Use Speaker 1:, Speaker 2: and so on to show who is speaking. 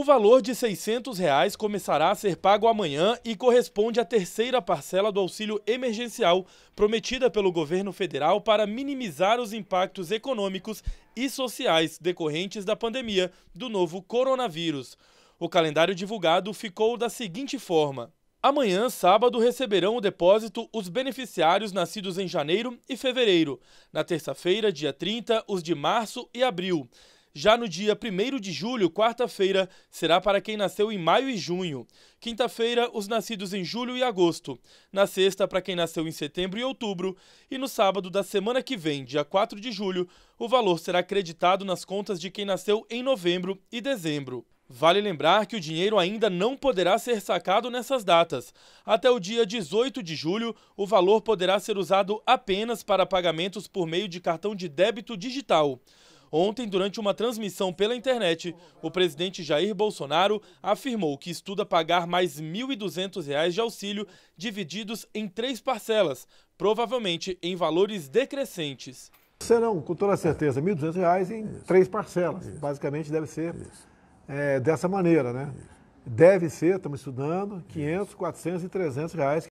Speaker 1: O valor de R$ 600 reais começará a ser pago amanhã e corresponde à terceira parcela do auxílio emergencial prometida pelo governo federal para minimizar os impactos econômicos e sociais decorrentes da pandemia do novo coronavírus. O calendário divulgado ficou da seguinte forma: Amanhã, sábado, receberão o depósito os beneficiários nascidos em janeiro e fevereiro. Na terça-feira, dia 30, os de março e abril. Já no dia 1 de julho, quarta-feira, será para quem nasceu em maio e junho. Quinta-feira, os nascidos em julho e agosto. Na sexta, para quem nasceu em setembro e outubro. E no sábado da semana que vem, dia 4 de julho, o valor será acreditado nas contas de quem nasceu em novembro e dezembro. Vale lembrar que o dinheiro ainda não poderá ser sacado nessas datas. Até o dia 18 de julho, o valor poderá ser usado apenas para pagamentos por meio de cartão de débito digital. Ontem, durante uma transmissão pela internet, o presidente Jair Bolsonaro afirmou que estuda pagar mais R$ 1.200 de auxílio divididos em três parcelas, provavelmente em valores decrescentes.
Speaker 2: Serão, com toda certeza, R$ 1.200 em Isso. três parcelas. Isso. Basicamente deve ser é, dessa maneira, né? Isso. Deve ser, estamos estudando, 500, 400 e 300 reais,